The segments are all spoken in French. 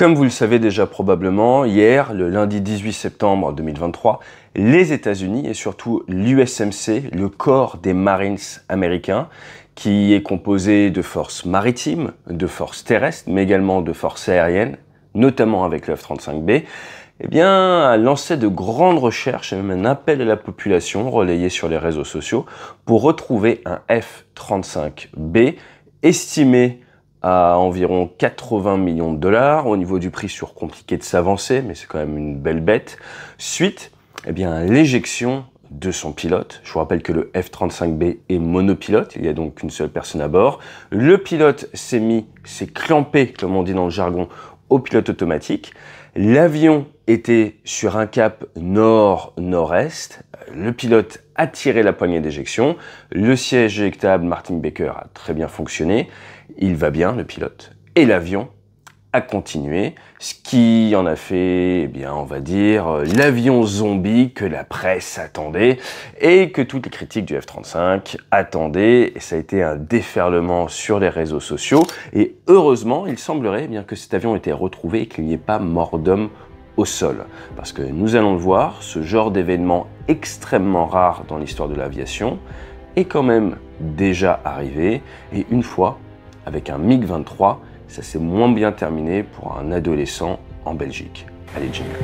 Comme vous le savez déjà probablement, hier, le lundi 18 septembre 2023, les États-Unis et surtout l'USMC, le corps des Marines américains, qui est composé de forces maritimes, de forces terrestres, mais également de forces aériennes, notamment avec le F-35B, eh bien, a lancé de grandes recherches et même un appel à la population relayé sur les réseaux sociaux pour retrouver un F-35B estimé à environ 80 millions de dollars. Au niveau du prix sur compliqué de s'avancer, mais c'est quand même une belle bête. Suite, eh bien, l'éjection de son pilote. Je vous rappelle que le F-35B est monopilote, il y a donc une seule personne à bord. Le pilote s'est mis, s'est clampé, comme on dit dans le jargon, au pilote automatique. L'avion était sur un cap nord-nord-est. Le pilote a tiré la poignée d'éjection. Le siège éjectable Martin Baker a très bien fonctionné il va bien, le pilote. Et l'avion a continué, ce qui en a fait, eh bien, on va dire, euh, l'avion zombie que la presse attendait et que toutes les critiques du F-35 attendaient. Et ça a été un déferlement sur les réseaux sociaux. Et heureusement, il semblerait eh bien que cet avion ait été retrouvé et qu'il n'y ait pas mort d'homme au sol. Parce que nous allons le voir, ce genre d'événement extrêmement rare dans l'histoire de l'aviation est quand même déjà arrivé. Et une fois, avec un MiG-23. Ça s'est moins bien terminé pour un adolescent en Belgique. Allez, jingle.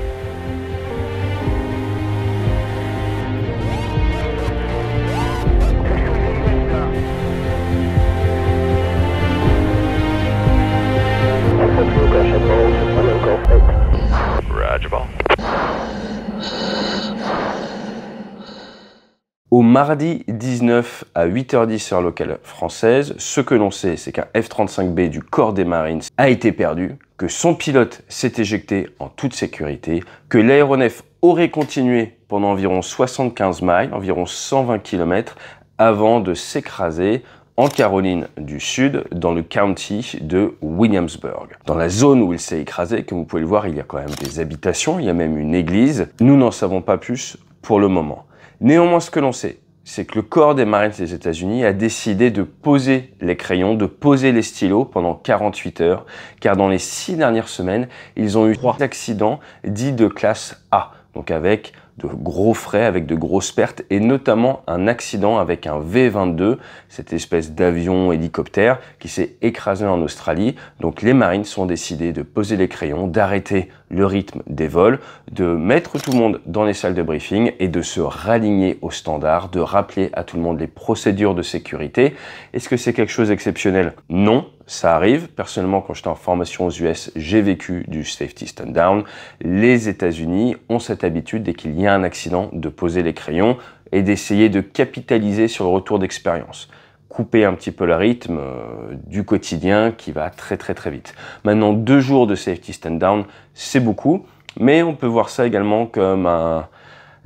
mardi 19 à 8h10 heure locale française, ce que l'on sait, c'est qu'un F-35B du corps des Marines a été perdu, que son pilote s'est éjecté en toute sécurité, que l'aéronef aurait continué pendant environ 75 miles, environ 120 km, avant de s'écraser en Caroline du Sud, dans le county de Williamsburg. Dans la zone où il s'est écrasé, comme vous pouvez le voir, il y a quand même des habitations, il y a même une église. Nous n'en savons pas plus pour le moment. Néanmoins, ce que l'on sait, c'est que le corps des Marines des États-Unis a décidé de poser les crayons, de poser les stylos pendant 48 heures, car dans les six dernières semaines, ils ont eu trois accidents dits de classe A, donc avec de gros frais avec de grosses pertes et notamment un accident avec un V-22, cette espèce d'avion hélicoptère qui s'est écrasé en Australie. Donc les marines sont décidées de poser les crayons, d'arrêter le rythme des vols, de mettre tout le monde dans les salles de briefing et de se raligner aux standards, de rappeler à tout le monde les procédures de sécurité. Est-ce que c'est quelque chose d'exceptionnel Non, ça arrive. Personnellement, quand j'étais en formation aux US, j'ai vécu du safety stand down. Les États-Unis ont cette habitude, dès qu'il y a un accident, de poser les crayons et d'essayer de capitaliser sur le retour d'expérience couper un petit peu le rythme euh, du quotidien qui va très très très vite. Maintenant, deux jours de safety stand down, c'est beaucoup, mais on peut voir ça également comme un,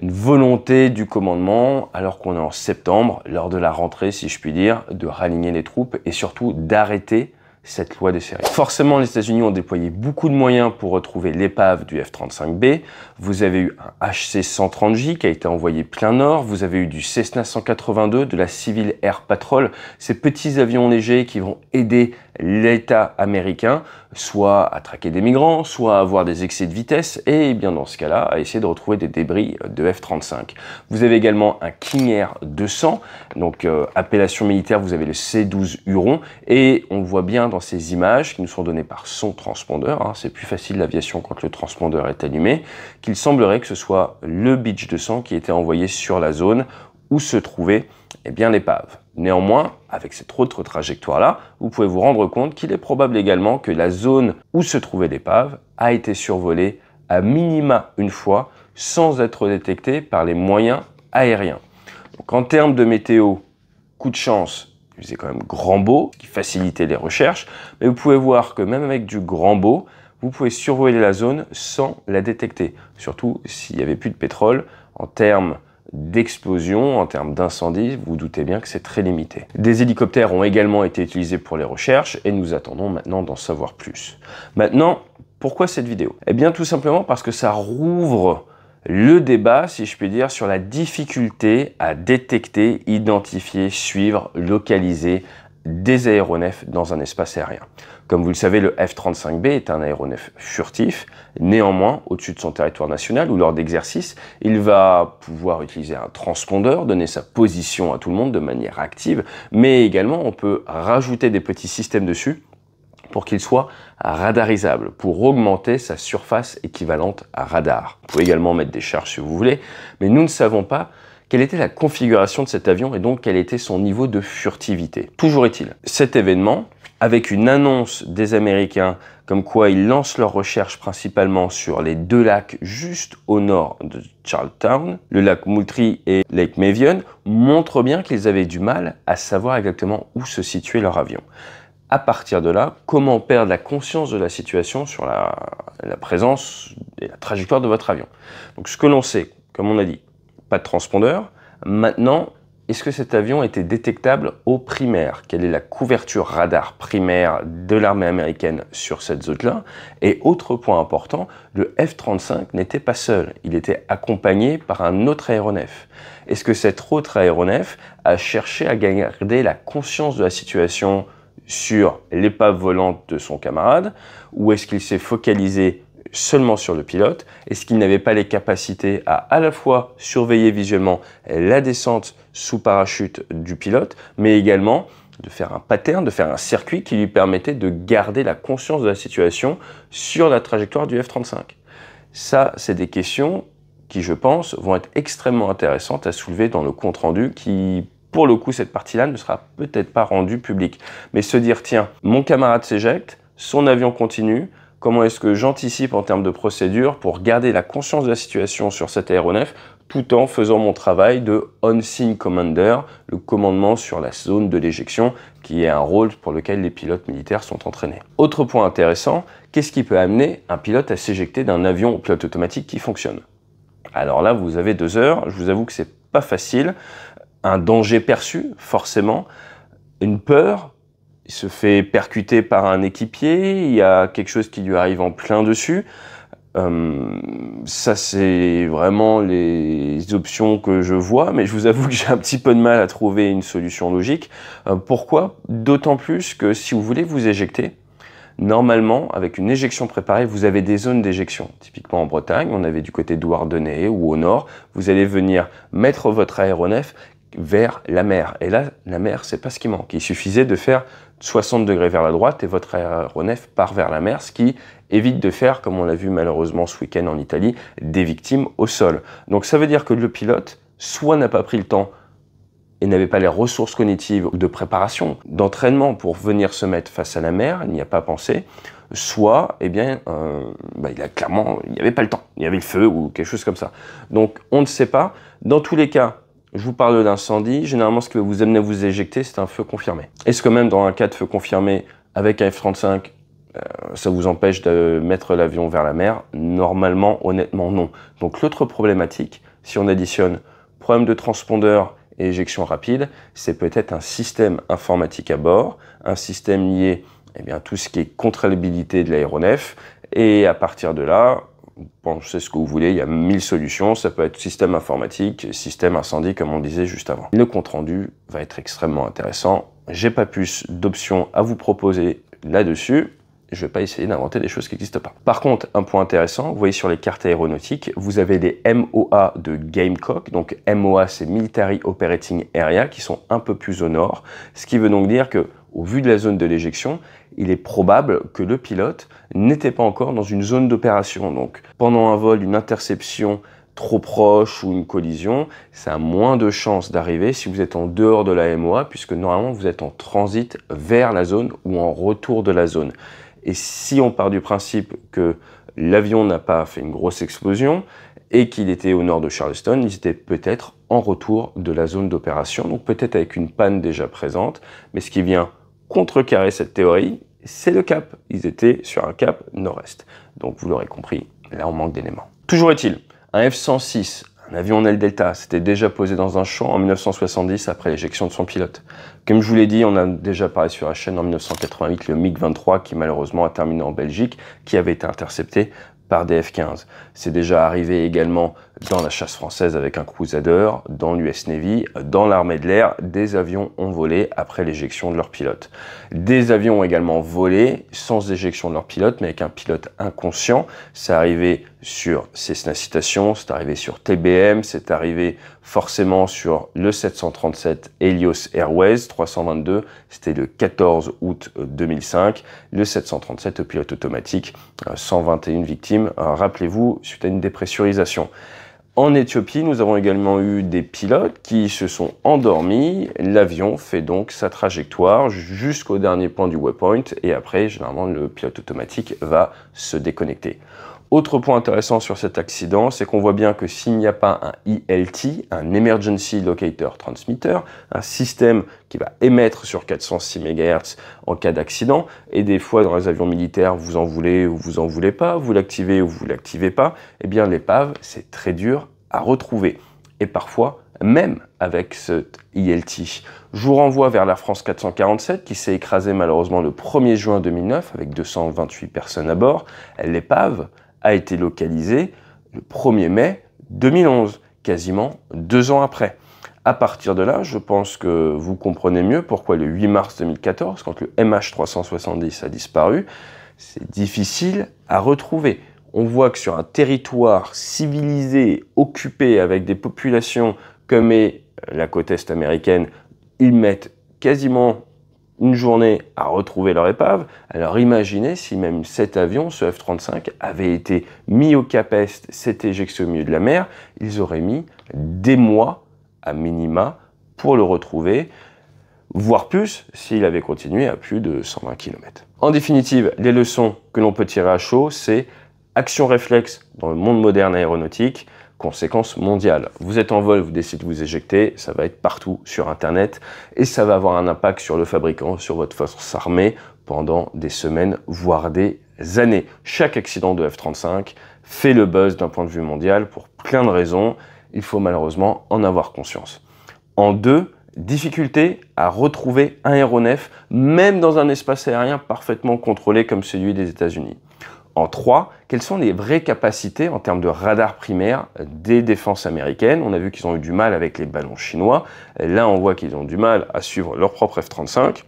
une volonté du commandement, alors qu'on est en septembre, lors de la rentrée, si je puis dire, de raligner les troupes et surtout d'arrêter cette loi des série. Forcément, les États-Unis ont déployé beaucoup de moyens pour retrouver l'épave du F-35B. Vous avez eu un HC-130J qui a été envoyé plein nord. Vous avez eu du Cessna 182, de la Civil Air Patrol, ces petits avions légers qui vont aider l'État américain soit à traquer des migrants, soit à avoir des excès de vitesse, et bien dans ce cas-là, à essayer de retrouver des débris de F-35. Vous avez également un King Air 200, donc euh, appellation militaire, vous avez le C-12 Huron, et on voit bien dans ces images qui nous sont données par son transpondeur, hein, c'est plus facile l'aviation quand le transpondeur est allumé, qu'il semblerait que ce soit le Beach sang qui était envoyé sur la zone où se trouvait eh bien l'épave. Néanmoins, avec cette autre trajectoire-là, vous pouvez vous rendre compte qu'il est probable également que la zone où se trouvait l'épave a été survolée à minima une fois sans être détectée par les moyens aériens. Donc en termes de météo, coup de chance, il faisait quand même grand beau, qui facilitait les recherches, mais vous pouvez voir que même avec du grand beau, vous pouvez survoler la zone sans la détecter, surtout s'il n'y avait plus de pétrole. En termes d'explosion, en termes d'incendie, vous, doutez bien que c'est très limité. Des hélicoptères ont également été utilisés pour les recherches et nous attendons maintenant d'en savoir plus. Maintenant, pourquoi cette vidéo Eh bien tout simplement parce que ça rouvre le débat, si je puis dire, sur la difficulté à détecter, identifier, suivre, localiser des aéronefs dans un espace aérien. Comme vous le savez, le F-35B est un aéronef furtif. Néanmoins, au-dessus de son territoire national ou lors d'exercices, il va pouvoir utiliser un transpondeur, donner sa position à tout le monde de manière active, mais également on peut rajouter des petits systèmes dessus pour qu'il soit radarisable, pour augmenter sa surface équivalente à radar. Vous pouvez également mettre des charges si vous voulez, mais nous ne savons pas quelle était la configuration de cet avion et donc quel était son niveau de furtivité. Toujours est-il, cet événement avec une annonce des Américains comme quoi ils lancent leurs recherches principalement sur les deux lacs juste au nord de Charlestown, le lac Moultrie et Lake Mevion, montre bien qu'ils avaient du mal à savoir exactement où se situait leur avion. À partir de là, comment perdre la conscience de la situation sur la, la présence et la trajectoire de votre avion Donc ce que l'on sait, comme on a dit, pas de transpondeur. Maintenant, est-ce que cet avion était détectable au primaire Quelle est la couverture radar primaire de l'armée américaine sur cette zone-là Et autre point important, le F-35 n'était pas seul, il était accompagné par un autre aéronef. Est-ce que cet autre aéronef a cherché à garder la conscience de la situation sur l'épave volante de son camarade ou est-ce qu'il s'est focalisé seulement sur le pilote Est-ce qu'il n'avait pas les capacités à à la fois surveiller visuellement la descente sous parachute du pilote, mais également de faire un pattern, de faire un circuit qui lui permettait de garder la conscience de la situation sur la trajectoire du F-35 Ça, c'est des questions qui, je pense, vont être extrêmement intéressantes à soulever dans le compte-rendu qui pour le coup, cette partie-là ne sera peut-être pas rendue publique. Mais se dire, tiens, mon camarade s'éjecte, son avion continue, comment est-ce que j'anticipe en termes de procédure pour garder la conscience de la situation sur cet aéronef tout en faisant mon travail de on-scene commander, le commandement sur la zone de l'éjection, qui est un rôle pour lequel les pilotes militaires sont entraînés. Autre point intéressant, qu'est-ce qui peut amener un pilote à s'éjecter d'un avion au pilote automatique qui fonctionne Alors là, vous avez deux heures, je vous avoue que c'est pas facile, un danger perçu, forcément, une peur, il se fait percuter par un équipier, il y a quelque chose qui lui arrive en plein dessus. Euh, ça, c'est vraiment les options que je vois, mais je vous avoue que j'ai un petit peu de mal à trouver une solution logique. Euh, pourquoi D'autant plus que si vous voulez vous éjecter, normalement, avec une éjection préparée, vous avez des zones d'éjection. Typiquement en Bretagne, on avait du côté d'Ouardenay ou au nord, vous allez venir mettre votre aéronef vers la mer. Et là, la mer, c'est pas ce qui manque. Il suffisait de faire 60 degrés vers la droite et votre aéronef part vers la mer, ce qui évite de faire, comme on l'a vu malheureusement ce week-end en Italie, des victimes au sol. Donc ça veut dire que le pilote, soit n'a pas pris le temps et n'avait pas les ressources cognitives de préparation, d'entraînement pour venir se mettre face à la mer, il n'y a pas pensé, soit, eh bien, euh, bah, il a clairement, il n'y avait pas le temps, il y avait le feu ou quelque chose comme ça. Donc on ne sait pas. Dans tous les cas, je vous parle d'incendie. Généralement, ce qui va vous amener à vous éjecter, c'est un feu confirmé. Est-ce que même dans un cas de feu confirmé avec un F-35, euh, ça vous empêche de mettre l'avion vers la mer Normalement, honnêtement, non. Donc l'autre problématique, si on additionne problème de transpondeur et éjection rapide, c'est peut-être un système informatique à bord, un système lié eh bien, à tout ce qui est contrôlabilité de l'aéronef, et à partir de là, pensez ce que vous voulez, il y a mille solutions, ça peut être système informatique, système incendie comme on disait juste avant. Le compte rendu va être extrêmement intéressant, j'ai pas plus d'options à vous proposer là-dessus, je ne vais pas essayer d'inventer des choses qui n'existent pas. Par contre, un point intéressant, vous voyez sur les cartes aéronautiques, vous avez des MOA de Gamecock. Donc MOA, c'est Military Operating Area, qui sont un peu plus au nord. Ce qui veut donc dire que, au vu de la zone de l'éjection, il est probable que le pilote n'était pas encore dans une zone d'opération. Donc pendant un vol, une interception, trop proche ou une collision, ça a moins de chances d'arriver si vous êtes en dehors de la MOA, puisque normalement vous êtes en transit vers la zone ou en retour de la zone. Et si on part du principe que l'avion n'a pas fait une grosse explosion et qu'il était au nord de Charleston, ils étaient peut-être en retour de la zone d'opération, donc peut-être avec une panne déjà présente. Mais ce qui vient contrecarrer cette théorie, c'est le cap. Ils étaient sur un cap nord-est. Donc vous l'aurez compris, là on manque d'éléments. Toujours est-il, un F-106 L'avion avion delta, s'était déjà posé dans un champ en 1970 après l'éjection de son pilote. Comme je vous l'ai dit, on a déjà parlé sur la chaîne en 1988 le MiG-23 qui malheureusement a terminé en Belgique, qui avait été intercepté par des F-15. C'est déjà arrivé également dans la chasse française avec un Crusader, dans l'US Navy, dans l'armée de l'air, des avions ont volé après l'éjection de leur pilote. Des avions ont également volé sans éjection de leur pilote, mais avec un pilote inconscient. C'est arrivé sur Cessna Citation, c'est arrivé sur TBM, c'est arrivé forcément sur le 737 Helios Airways 322, c'était le 14 août 2005, euh, le 737 pilote automatique, 121 euh, victimes, euh, rappelez-vous, suite à une dépressurisation. En Éthiopie, nous avons également eu des pilotes qui se sont endormis. L'avion fait donc sa trajectoire jusqu'au dernier point du waypoint et après, généralement, le pilote automatique va se déconnecter. Autre point intéressant sur cet accident, c'est qu'on voit bien que s'il n'y a pas un ELT, un Emergency Locator Transmitter, un système qui va émettre sur 406 MHz en cas d'accident, et des fois dans les avions militaires, vous en voulez ou vous en voulez pas, vous l'activez ou vous l'activez pas, eh bien l'épave, c'est très dur à retrouver. Et parfois, même avec ce ILT. Je vous renvoie vers la France 447 qui s'est écrasée malheureusement le 1er juin 2009 avec 228 personnes à bord. L'épave, a été localisé le 1er mai 2011, quasiment deux ans après. À partir de là, je pense que vous comprenez mieux pourquoi le 8 mars 2014, quand le MH370 a disparu, c'est difficile à retrouver. On voit que sur un territoire civilisé, occupé avec des populations comme est la côte est américaine, ils mettent quasiment une journée à retrouver leur épave. Alors imaginez si même cet avion, ce F-35, avait été mis au Cap Est, s'était éjecté au milieu de la mer, ils auraient mis des mois à minima pour le retrouver, voire plus s'il avait continué à plus de 120 km. En définitive, les leçons que l'on peut tirer à chaud, c'est action réflexe dans le monde moderne aéronautique, Conséquence mondiale. Vous êtes en vol, vous décidez de vous éjecter, ça va être partout sur Internet et ça va avoir un impact sur le fabricant, sur votre force armée pendant des semaines, voire des années. Chaque accident de F-35 fait le buzz d'un point de vue mondial pour plein de raisons. Il faut malheureusement en avoir conscience. En deux, difficulté à retrouver un aéronef, même dans un espace aérien parfaitement contrôlé comme celui des États-Unis. En trois, quelles sont les vraies capacités en termes de radar primaire des défenses américaines On a vu qu'ils ont eu du mal avec les ballons chinois. Là, on voit qu'ils ont du mal à suivre leur propre F-35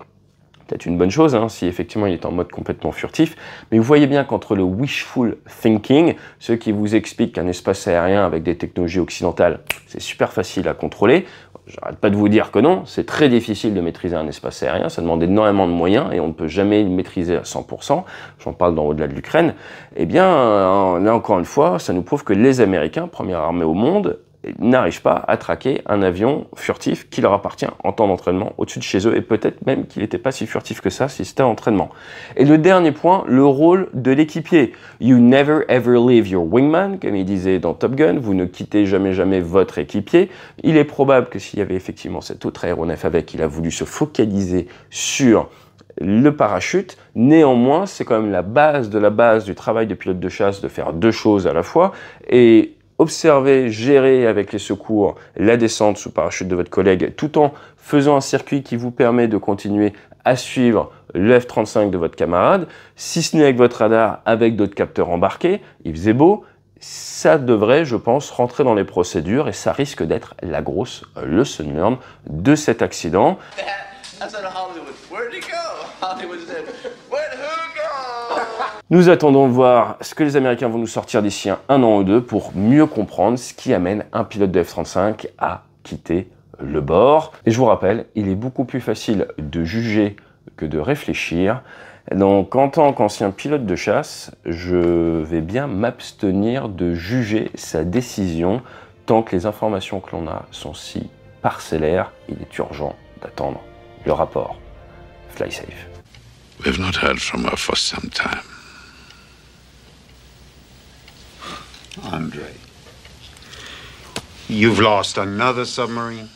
peut-être une bonne chose hein, si effectivement il est en mode complètement furtif, mais vous voyez bien qu'entre le wishful thinking, ce qui vous explique qu'un espace aérien avec des technologies occidentales, c'est super facile à contrôler, J'arrête pas de vous dire que non, c'est très difficile de maîtriser un espace aérien, ça demande énormément de moyens et on ne peut jamais le maîtriser à 100%, j'en parle dans au-delà de l'Ukraine, eh bien, euh, là encore une fois, ça nous prouve que les Américains, première armée au monde, n'arrive pas à traquer un avion furtif qui leur appartient en temps d'entraînement au-dessus de chez eux et peut-être même qu'il n'était pas si furtif que ça si c'était un entraînement. Et le dernier point, le rôle de l'équipier. You never ever leave your wingman, comme il disait dans Top Gun, vous ne quittez jamais jamais votre équipier. Il est probable que s'il y avait effectivement cet autre aéronef avec, il a voulu se focaliser sur le parachute. Néanmoins, c'est quand même la base de la base du travail de pilote de chasse de faire deux choses à la fois. Et observer, gérer avec les secours la descente sous parachute de votre collègue tout en faisant un circuit qui vous permet de continuer à suivre le F-35 de votre camarade, si ce n'est avec votre radar, avec d'autres capteurs embarqués, il faisait beau, ça devrait, je pense, rentrer dans les procédures et ça risque d'être la grosse leçon learned de cet accident. Nous attendons de voir ce que les Américains vont nous sortir d'ici un an ou deux pour mieux comprendre ce qui amène un pilote de F-35 à quitter le bord. Et je vous rappelle, il est beaucoup plus facile de juger que de réfléchir. Donc en tant qu'ancien pilote de chasse, je vais bien m'abstenir de juger sa décision tant que les informations que l'on a sont si parcellaires, il est urgent d'attendre le rapport. Fly safe. We not heard from her for some time. Andre, you've lost another submarine?